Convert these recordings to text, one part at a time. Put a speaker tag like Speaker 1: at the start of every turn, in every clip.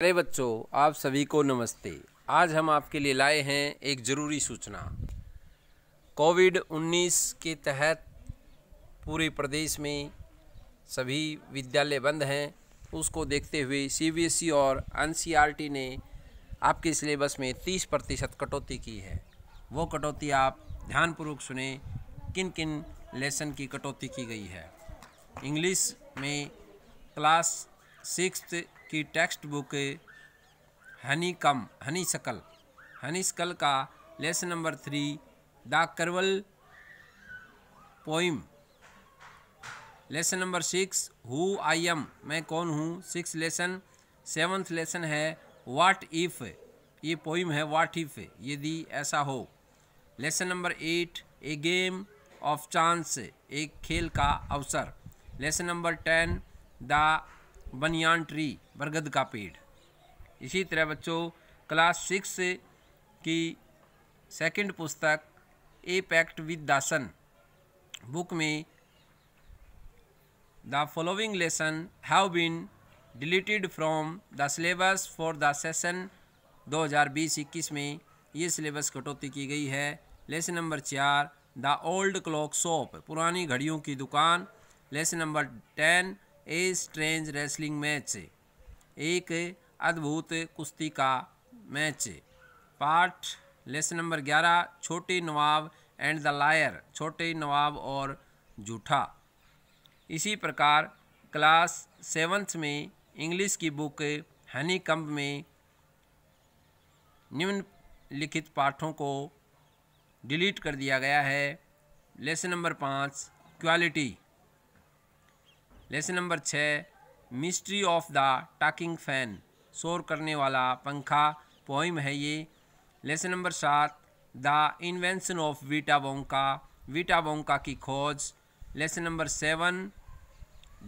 Speaker 1: अरे बच्चों आप सभी को नमस्ते आज हम आपके लिए लाए हैं एक ज़रूरी सूचना कोविड 19 के तहत पूरे प्रदेश में सभी विद्यालय बंद हैं उसको देखते हुए सीबीएसई e और एनसीईआरटी e ने आपके सिलेबस में 30 प्रतिशत कटौती की है वो कटौती आप ध्यानपूर्वक सुने किन किन लेसन की कटौती की गई है इंग्लिश में क्लास सिक्स की textbook honeycomb honeysuckle honeysuckle का lesson number three the quarrel poem lesson number six who I am मैं कौन हूँ सिक्स लेसन सेवन्थ लेसन है वाट इफ़ ये पोइम है वाट इफ़ यदि ऐसा हो lesson number eight a game of chance एक खेल का अवसर lesson number ten the banyan tree बरगद का पेड़ इसी तरह बच्चों क्लास सिक्स की सेकंड पुस्तक a pact with the sun book में the following lesson have been deleted from the syllabus for the session 2020-21 में ये सिलेबस कटौती की गई है लेसन नंबर चार द ओल्ड क्लॉक शॉप पुरानी घड़ियों की दुकान lesson number ten a strange wrestling match एक अद्भुत कुश्ती का मैच पार्ट लेसन नंबर ग्यारह छोटे नवाब एंड द लायर छोटे नवाब और जूठा इसी प्रकार क्लास सेवन्थ में इंग्लिश की बुक हनी कम्ब में निम्नलिखित पाठों को डिलीट कर दिया गया है लेसन नंबर पाँच क्वालिटी लेसन नंबर छः mystery of the talking fan शोर करने वाला पंखा पोइम है ये लेसन नंबर सात the invention of Vita Wonka Vita Wonka की खोज lesson number seven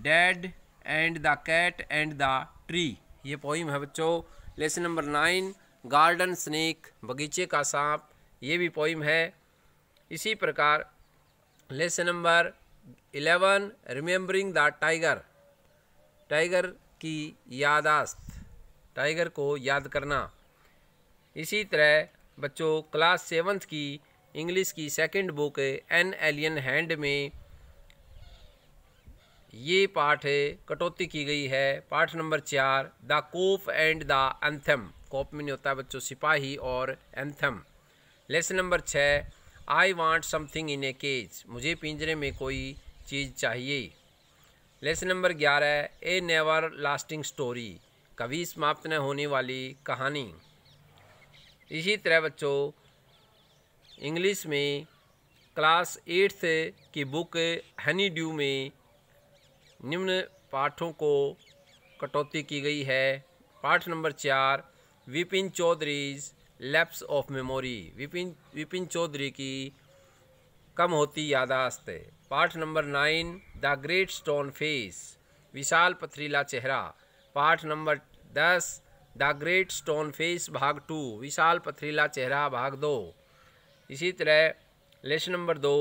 Speaker 1: dad and the cat and the tree ये पोइम है बच्चों lesson number nine garden snake बगीचे का सांप ये भी पोइम है इसी प्रकार lesson number eleven remembering the tiger tiger की यादाश्त टाइगर को याद करना इसी तरह बच्चों क्लास सेवन्थ की इंग्लिश की second book an alien hand में ये पाठ कटौती की गई है पाठ नंबर चार the cop and the anthem cop में नहीं होता बच्चों सिपाही और एंथम लेसन नंबर छः I want something in a cage मुझे पिंजरे में कोई चीज़ चाहिए लेसन नंबर ग्यारह ए नेवर लास्टिंग स्टोरी कभी समाप्त न होने वाली कहानी इसी तरह बच्चों इंग्लिश में क्लास एट्थ की बुक हनी ड्यू में निम्न पाठों को कटौती की गई है पाठ नंबर चार Vipin Choudhury's lapse of memory Vipin Vipin Choudhury की कम होती यादाश्त पाठ number nine the great stone face विशाल पथरीला चेहरा पाठ नंबर दस द ग्रेट स्टोन फेस भाग टू विशाल पथरीला चेहरा भाग दो इसी तरह लेसन नंबर दो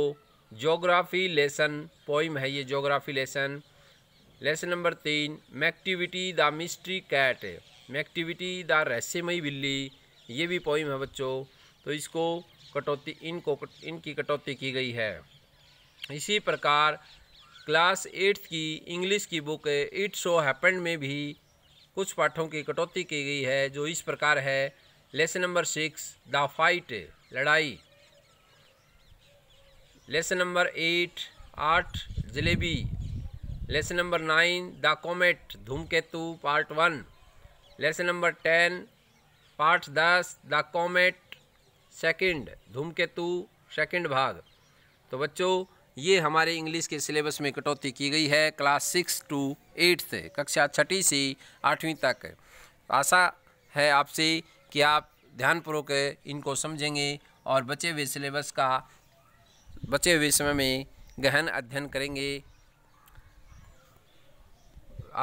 Speaker 1: जोग्राफी लेसन पोइम है ये जोग्राफी लेसन लेसन नंबर तीन Macavity the mystery cat Macavity the रहस्यमयी बिल्ली ये भी पोइम है बच्चों तो इसको कटौती इनको इनकी कटौती की गई है इसी प्रकार क्लास एट्थ की इंग्लिश की बुक इट सो हैपन में भी कुछ पाठों की कटौती की गई है जो इस प्रकार है lesson number six the fight लड़ाई लेसन नंबर एट आठ jalebi lesson number nine the comet धूमकेतु part one lesson number ten part दस द कॉमेट सेकंड धूमकेतु सेकंड भाग तो बच्चों ये हमारे इंग्लिश के सिलेबस में कटौती की गई है क्लास सिक्स टू एट से कक्षा छठी से आठवीं तक आशा है आपसे कि आप ध्यानपूर्वक इनको समझेंगे और बचे हुए सिलेबस का बचे हुए समय में गहन अध्ययन करेंगे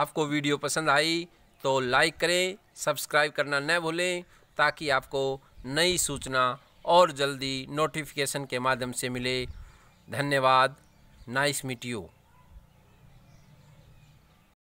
Speaker 1: आपको वीडियो पसंद आई तो लाइक करें सब्सक्राइब करना न भूलें ताकि आपको नई सूचना और जल्दी नोटिफिकेशन के माध्यम से मिले धन्यवाद नाइस मीट यू